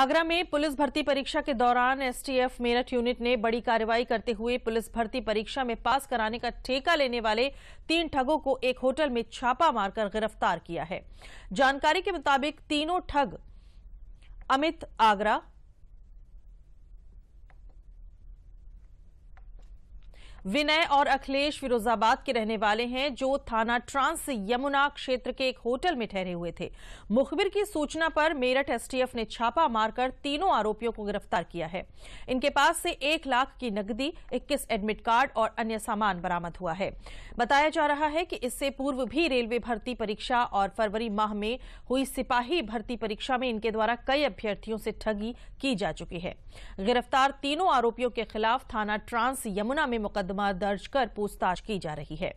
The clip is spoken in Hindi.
आगरा में पुलिस भर्ती परीक्षा के दौरान एसटीएफ मेरठ यूनिट ने बड़ी कार्रवाई करते हुए पुलिस भर्ती परीक्षा में पास कराने का ठेका लेने वाले तीन ठगों को एक होटल में छापा मारकर गिरफ्तार किया है जानकारी के मुताबिक तीनों ठग अमित आगरा विनय और अखिलेश फिरोजाबाद के रहने वाले हैं जो थाना ट्रांस यमुना क्षेत्र के एक होटल में ठहरे हुए थे मुखबिर की सूचना पर मेरठ एसटीएफ ने छापा मारकर तीनों आरोपियों को गिरफ्तार किया है इनके पास से एक लाख की नकदी इक्कीस एडमिट कार्ड और अन्य सामान बरामद हुआ है बताया जा रहा है कि इससे पूर्व भी रेलवे भर्ती परीक्षा और फरवरी माह में हुई सिपाही भर्ती परीक्षा में इनके द्वारा कई अभ्यर्थियों से ठगी की जा चुकी है गिरफ्तार तीनों आरोपियों के खिलाफ थाना ट्रांस यमुना में मुकदमा मुकदमा दर्ज कर पूछताछ की जा रही है